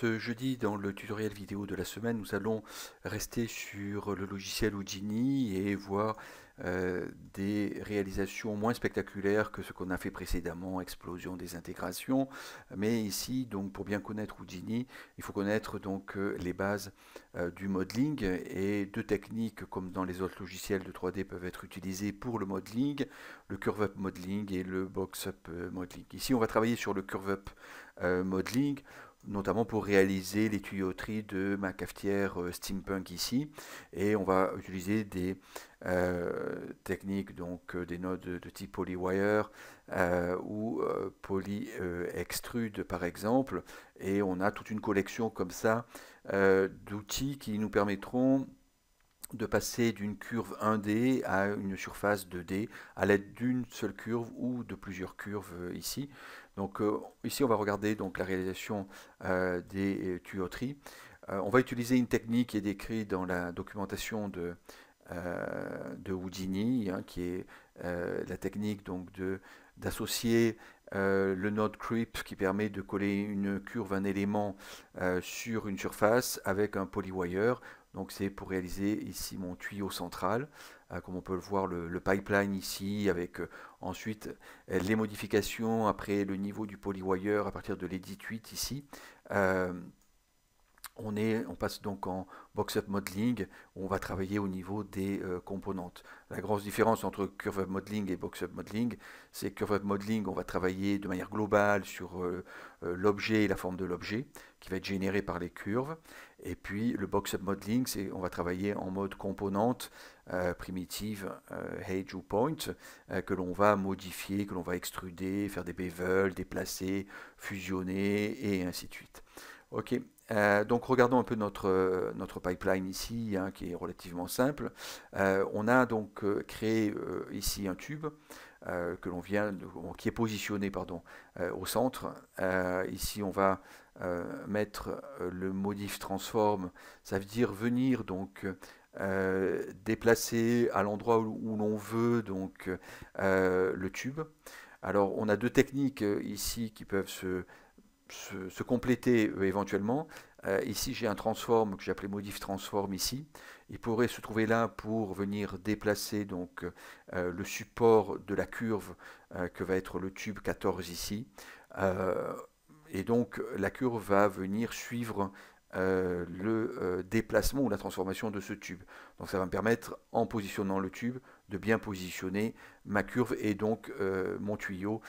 Ce jeudi, dans le tutoriel vidéo de la semaine, nous allons rester sur le logiciel Houdini et voir euh, des réalisations moins spectaculaires que ce qu'on a fait précédemment, explosion des intégrations. Mais ici, donc, pour bien connaître Houdini, il faut connaître donc euh, les bases euh, du modeling et deux techniques, comme dans les autres logiciels de 3D, peuvent être utilisées pour le modeling, le curve-up modeling et le box-up modeling. Ici, on va travailler sur le curve-up modeling notamment pour réaliser les tuyauteries de ma cafetière euh, steampunk ici. Et on va utiliser des euh, techniques, donc euh, des nodes de type polywire ou polyextrude par exemple. Et on a toute une collection comme ça d'outils qui nous permettront de passer d'une curve 1D à une surface 2D à l'aide d'une seule curve ou de plusieurs curves euh, ici. Donc euh, ici on va regarder donc, la réalisation euh, des tuyauteries. on va utiliser une technique qui est décrite dans la documentation de, de Houdini, hein, qui est la technique donc, de, d'associer le node creep qui permet de coller une curve, un élément sur une surface avec un polywire. Donc c'est pour réaliser ici mon tuyau central, euh, comme on peut le voir le, pipeline ici, avec euh, ensuite euh, les modifications après le niveau du polywire à partir de l'edit 8 ici on, passe donc en box-up modeling, où on va travailler au niveau des euh, composantes. La grosse différence entre curve modeling et box-up modeling, c'est que curve modeling, on va travailler de manière globale sur euh, euh, l'objet et la forme de l'objet, qui va être généré par les curves. Et puis le box-up modeling, c'est on va travailler en mode composante primitive, edge ou point, que l'on va modifier, que l'on va extruder, faire des bevels, déplacer, fusionner, et ainsi de suite. Ok, euh, donc regardons un peu notre, euh, notre pipeline ici, hein, qui est relativement simple. Euh, on a donc créé ici un tube que l'on vient, qui est positionné pardon, au centre. ici on va mettre le modif transform, ça veut dire venir donc déplacer à l'endroit où, l'on veut donc le tube. Alors on a deux techniques ici qui peuvent se se, compléter euh, éventuellement. Euh, ici, j'ai un transform que j'ai appelé modif transform ici. Il pourrait se trouver là pour venir déplacer donc euh, le support de la curve que va être le tube 14 ici et donc la curve va venir suivre euh, le euh, déplacement ou la transformation de ce tube. Donc ça va me permettre, en positionnant le tube, de bien positionner ma curve et donc euh, mon tuyau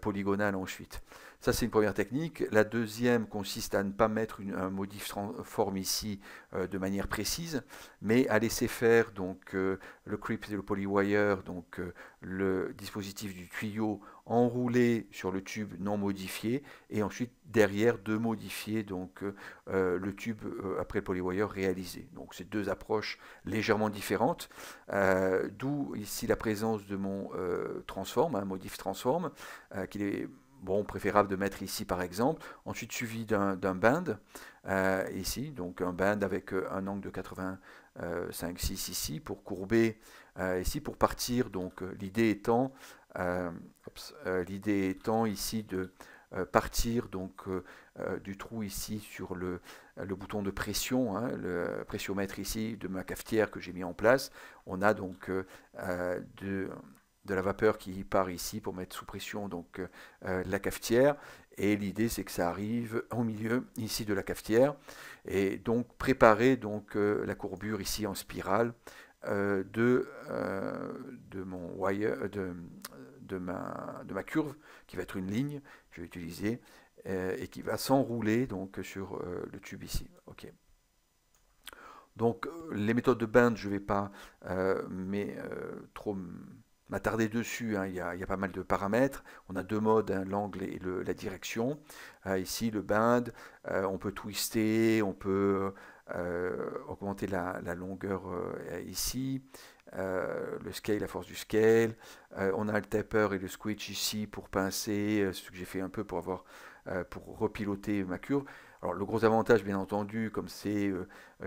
polygonal ensuite. Ça c'est une première technique. La deuxième consiste à ne pas mettre un modif transform ici de manière précise, mais à laisser faire donc le creep et le polywire, donc le dispositif du tuyau enroulé sur le tube non modifié et ensuite derrière de modifier donc euh, euh, le tube euh, après le polywire réalisé. Donc c'est deux approches légèrement différentes, d'où ici la présence de mon transform, un modif transform, qu'il est bon préférable de mettre ici par exemple, ensuite suivi d'un band ici, donc un band avec un angle de 85, 6 ici pour courber ici pour partir. Donc l'idée étant euh, euh, l'idée étant ici de euh, partir donc du trou ici sur le, le bouton de pression, hein, le pressiomètre ici de ma cafetière que j'ai mis en place. On a donc de, de la vapeur qui part ici pour mettre sous pression donc la cafetière et l'idée c'est que ça arrive au milieu ici de la cafetière et donc préparer donc la courbure ici en spirale de, de mon wire de, de ma, de ma curve, qui va être une ligne, je vais utiliser, euh, et qui va s'enrouler donc sur euh, le tube ici. ok Donc euh, les méthodes de bind je vais pas mais, trop m'attarder dessus, hein. il, y a, pas mal de paramètres, on a deux modes, hein, l'angle et le, la direction, ici le bind, on peut twister, on peut augmenter la, la longueur ici, euh, le scale la force du scale. Euh, on a le taper et le switch ici pour pincer, euh, ce que j'ai fait un peu pour avoir pour repiloter ma curve. Alors le gros avantage, bien entendu, comme c'est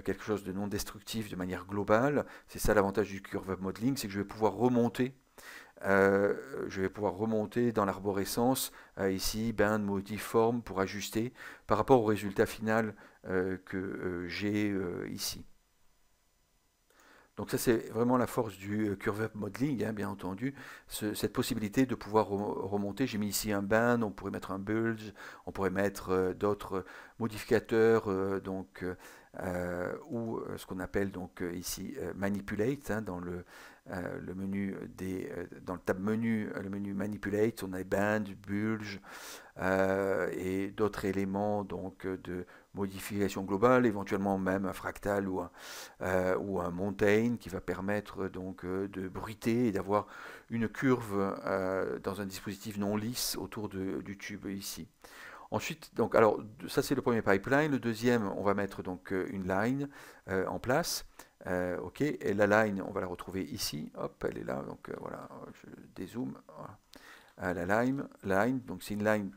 quelque chose de non destructif de manière globale, c'est ça l'avantage du curve modeling, c'est que je vais pouvoir remonter. je vais pouvoir remonter dans l'arborescence ici, modifier modiforme pour ajuster par rapport au résultat final que j'ai ici. Donc ça, c'est vraiment la force du euh, curve up modeling, hein, bien entendu, cette possibilité de pouvoir remonter. J'ai mis ici un band, on pourrait mettre un bulge, on pourrait mettre euh, d'autres euh, modificateurs, donc ou ce qu'on appelle donc ici manipulate hein, dans le menu des dans le tab menu le menu manipulate on a band bulge et d'autres éléments donc de modification globale, éventuellement même un fractal ou un, euh, qui va permettre donc euh, de bruiter et d'avoir une curve euh, dans un dispositif non lisse autour du tube ici. Ensuite, donc, alors, ça c'est le premier pipeline. Le deuxième, on va mettre donc euh, une line en place. ok, et la line, on va la retrouver ici. Hop, elle est là. Donc voilà, je dézoome. la line, line, donc c'est une line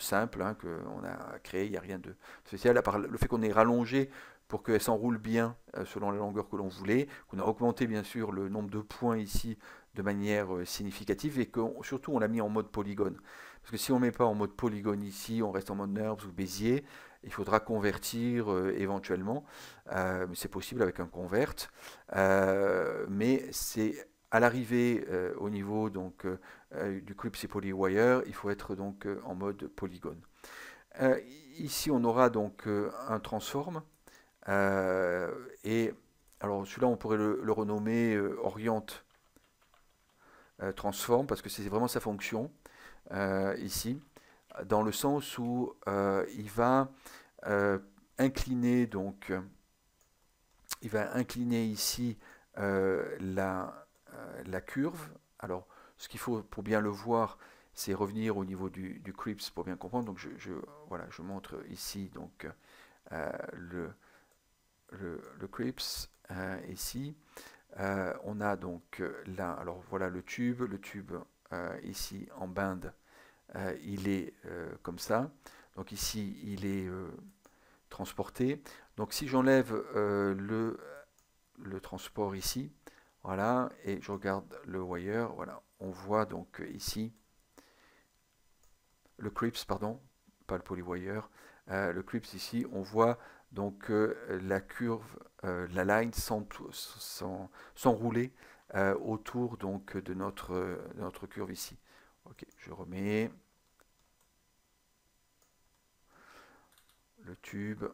simple hein, qu'on a créé, il n'y a rien de spécial, à part le fait qu'on ait rallongé pour qu'elle s'enroule bien euh, selon la longueur que l'on voulait, qu'on a augmenté bien sûr le nombre de points ici de manière euh, significative et que surtout on l'a mis en mode polygone. Parce que si on ne met pas en mode polygone ici, on reste en mode NURBS ou Bézier, il faudra convertir euh, éventuellement. Euh, c'est possible avec un convert, mais c'est à l'arrivée euh, au niveau donc, euh, euh, du du polywire polywire il faut être donc en mode polygone. ici, on aura donc un transform. et alors celui-là, on pourrait le, le renommer oriente transform parce que c'est vraiment sa fonction ici, dans le sens où il va incliner donc, il va incliner ici la euh, la curve. Alors, ce qu'il faut pour bien le voir, c'est revenir au niveau du, du, pour bien comprendre. Donc, je, voilà, je montre ici donc, euh, le, le, euh, ici. on a donc là, alors voilà le tube, le tube ici en bande. il est comme ça. Donc ici, il est transporté. Donc si j'enlève le, le transport ici, voilà, et je regarde le wire, voilà, on voit donc euh, ici le clips, pardon, pas le polywire, euh, le clips ici, on voit donc euh, la curve, la line s'enrouler autour donc de notre, de notre curve ici. Ok, je remets le tube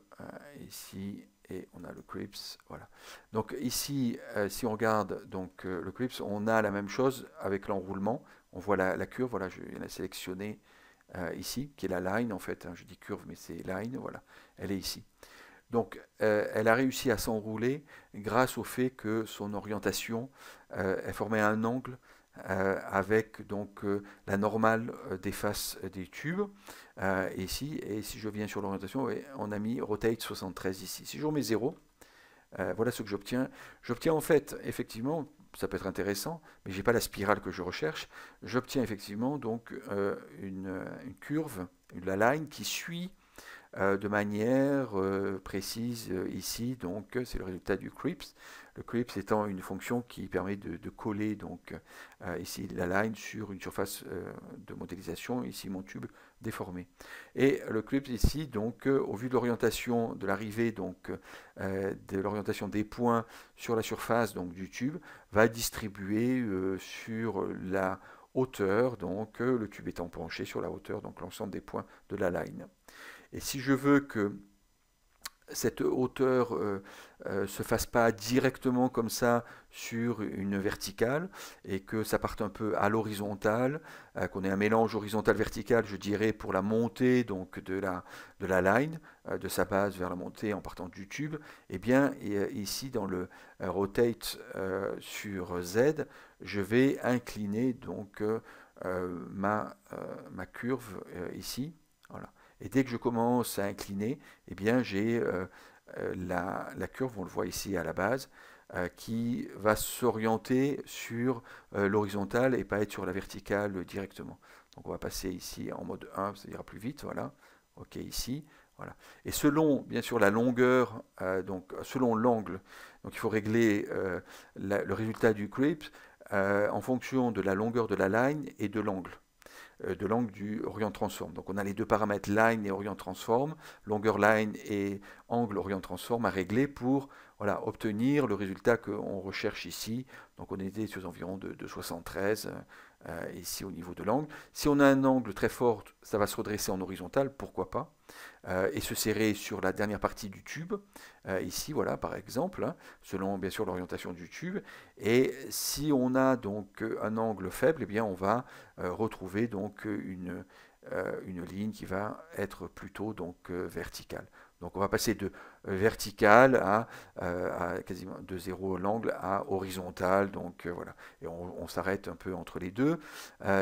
ici et on a le CRIPS. Voilà. Donc ici, euh, si on regarde donc, euh, le CRIPS, on a la même chose avec l'enroulement. On voit la, la, curve, voilà, je viens la sélectionner euh, ici, qui est la line en fait. Hein, je dis curve, mais c'est line, voilà. Elle est ici. Donc elle a réussi à s'enrouler grâce au fait que son orientation, elle formait un angle euh, avec donc euh, la normale euh, des faces des tubes ici. Et si je viens sur l'orientation, on a mis rotate 73 ici. Si je remets 0, voilà ce que j'obtiens. J'obtiens en fait, effectivement, ça peut être intéressant, mais je n'ai pas la spirale que je recherche. J'obtiens effectivement donc une, une, curve, la line qui suit euh, de manière euh, précise euh, ici, donc c'est le résultat du CRIPS. Le CRIPS étant une fonction qui permet de, coller donc ici la line sur une surface de modélisation, ici mon tube déformé. Et le CRIPS ici, donc au vu de l'orientation de l'arrivée donc de l'orientation des points sur la surface donc du tube, va distribuer sur la hauteur, donc le tube étant penché sur la hauteur, donc l'ensemble des points de la line. Et si je veux que cette hauteur ne euh, euh, se fasse pas directement comme ça sur une verticale et que ça parte un peu à l'horizontale, euh, qu'on ait un mélange horizontal-vertical, je dirais, pour la montée donc de la, de la line, de sa base vers la montée en partant du tube, eh et bien ici dans le rotate sur Z, je vais incliner donc ma, ma, curve ici. Voilà. Et dès que je commence à incliner, eh bien j'ai euh, euh, la, la, curve, on le voit ici à la base, euh, qui va s'orienter sur l'horizontale et pas être sur la verticale directement. Donc on va passer ici en mode 1, ça ira plus vite, voilà. OK ici, voilà. Et selon, bien sûr, la longueur, donc selon l'angle, donc il faut régler le résultat du clip en fonction de la longueur de la ligne et de l'angle. Euh, de l'angle du orient transform. Donc on a les deux paramètres line et orient transform, longueur line et angle orient transform à régler pour voilà, obtenir le résultat qu'on recherche ici. Donc on était sur environ de, de 73 euh, ici au niveau de l'angle. Si on a un angle très fort, ça va se redresser en horizontal, pourquoi pas, euh, et se serrer sur la dernière partie du tube, euh, ici, voilà, par exemple, hein, selon bien sûr l'orientation du tube. Et si on a donc un angle faible, eh bien on va retrouver donc une, une ligne qui va être plutôt donc verticale. Donc on va passer de euh, vertical euh, à, quasiment de zéro l'angle à horizontal. Donc euh, voilà, et on, s'arrête un peu entre les deux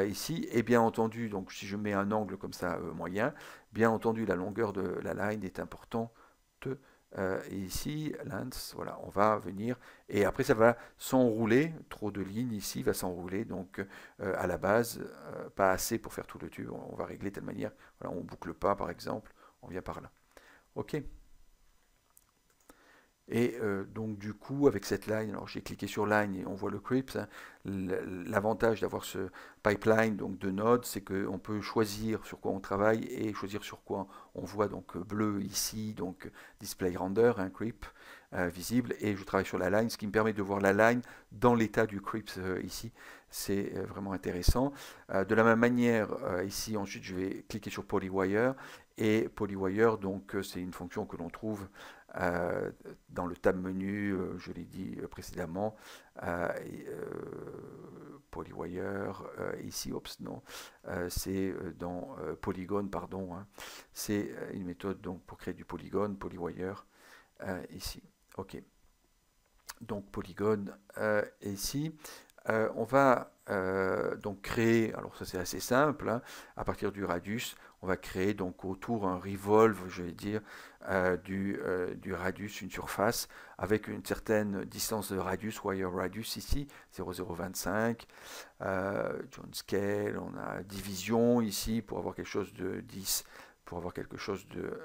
ici. Et bien entendu, donc si je mets un angle comme ça moyen, bien entendu la longueur de la line est importante. et ici, lens, voilà, on va venir et après ça va s'enrouler. Trop de lignes ici va s'enrouler donc à la base, pas assez pour faire tout le tube. On, va régler de telle manière. Voilà, on boucle pas par exemple. On vient par là. OK et euh, donc du coup, avec cette line, alors j'ai cliqué sur line et on voit le creeps. Hein. L'avantage d'avoir ce pipeline donc de nodes, c'est qu'on peut choisir sur quoi on travaille et choisir sur quoi on voit donc bleu ici, donc display render, un hein, creep euh, visible. Et je travaille sur la line, ce qui me permet de voir la line dans l'état du creeps euh, ici. C'est vraiment intéressant. de la même manière, ici ensuite, je vais cliquer sur polywire et polywire, donc, euh, c'est une fonction que l'on trouve euh, dans le tab menu, euh, je l'ai dit précédemment, polywire, ici, ops, non, c'est dans polygone, pardon, hein. c'est une méthode donc pour créer du polygone, polywire, ici, ok. Donc polygone ici, euh, on va euh, donc créer, alors ça c'est assez simple, hein, à partir du radius, on va créer donc autour un revolve, je vais dire, euh, du, radius, une surface, avec une certaine distance de radius, wire radius ici, 0,025, John Scale, on a division ici pour avoir quelque chose de 10, pour avoir quelque chose de,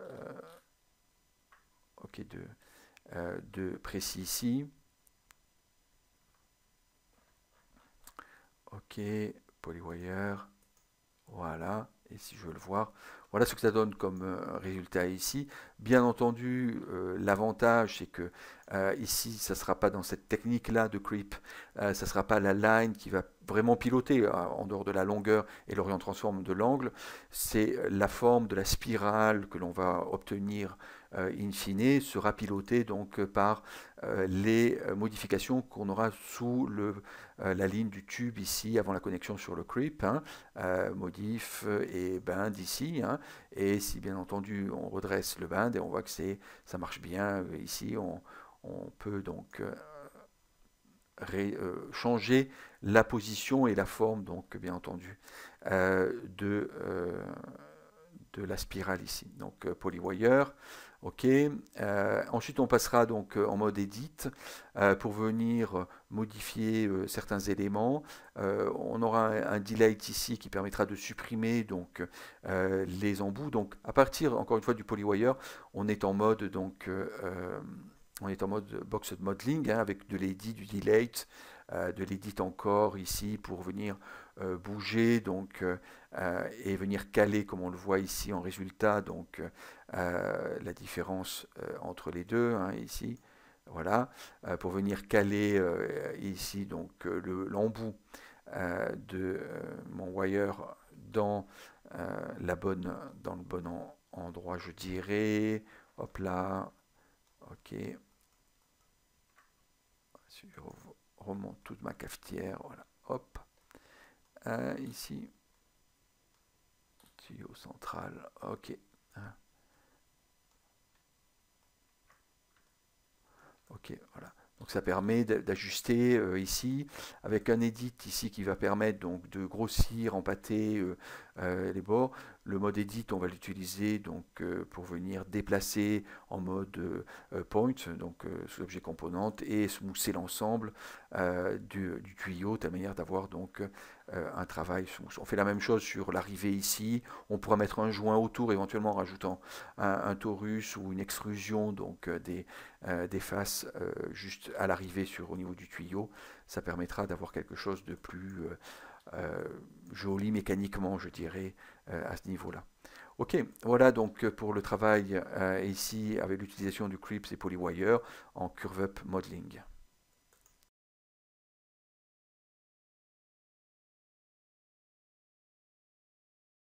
de, de précis ici. Polywire, voilà. Et si je veux le voir, voilà ce que ça donne comme euh, résultat ici. Bien entendu, euh, l'avantage, c'est que euh, ici, ça ne sera pas dans cette technique-là de creep, ça ne sera pas la line qui va vraiment piloter en dehors de la longueur et l'orient transforme de l'angle. C'est la forme de la spirale que l'on va obtenir euh, in fine, sera piloté donc euh, par euh, les modifications qu'on aura sous le, la ligne du tube ici avant la connexion sur le creep, hein, modif et bind ici. Hein. et si bien entendu on redresse le bind et on voit que ça marche bien ici, on, peut donc changer la position et la forme, donc bien entendu, de, de la spirale ici. Donc polywire, Ok. Euh, ensuite, on passera donc euh, en mode edit euh, pour venir modifier certains éléments. on aura un, delete ici qui permettra de supprimer donc les embouts. Donc, à partir encore une fois du polywire, on est en mode donc on est en mode box modeling hein, avec de l'edit, du delete, de l'edit encore ici pour venir euh, bouger donc, euh, euh, et venir caler, comme on le voit ici en résultat, donc, la différence entre les deux, hein, ici, voilà, pour venir caler ici donc l'embout de mon wire dans, la bonne, dans le bon endroit, je dirais. Hop là, ok. Je remonte toute ma cafetière, voilà. Euh, ici, tuyau central, ok. Hein. Ok, voilà. Donc ça permet d'ajuster euh, ici, avec un edit ici qui va permettre donc de grossir, empâter, euh, euh, les bords. Le mode edit, on va l'utiliser donc euh, pour venir déplacer en mode euh, point, donc sous l'objet composante, et smousser l'ensemble du, tuyau, de manière d'avoir donc un travail On fait la même chose sur l'arrivée ici. On pourra mettre un joint autour, éventuellement en rajoutant un, torus ou une extrusion donc des, des faces juste à l'arrivée sur au niveau du tuyau. Ça permettra d'avoir quelque chose de plus euh, joli mécaniquement, je dirais, euh, à ce niveau-là. Ok, voilà donc euh, pour le travail ici avec l'utilisation du clips et Polywire en Curve Up Modeling.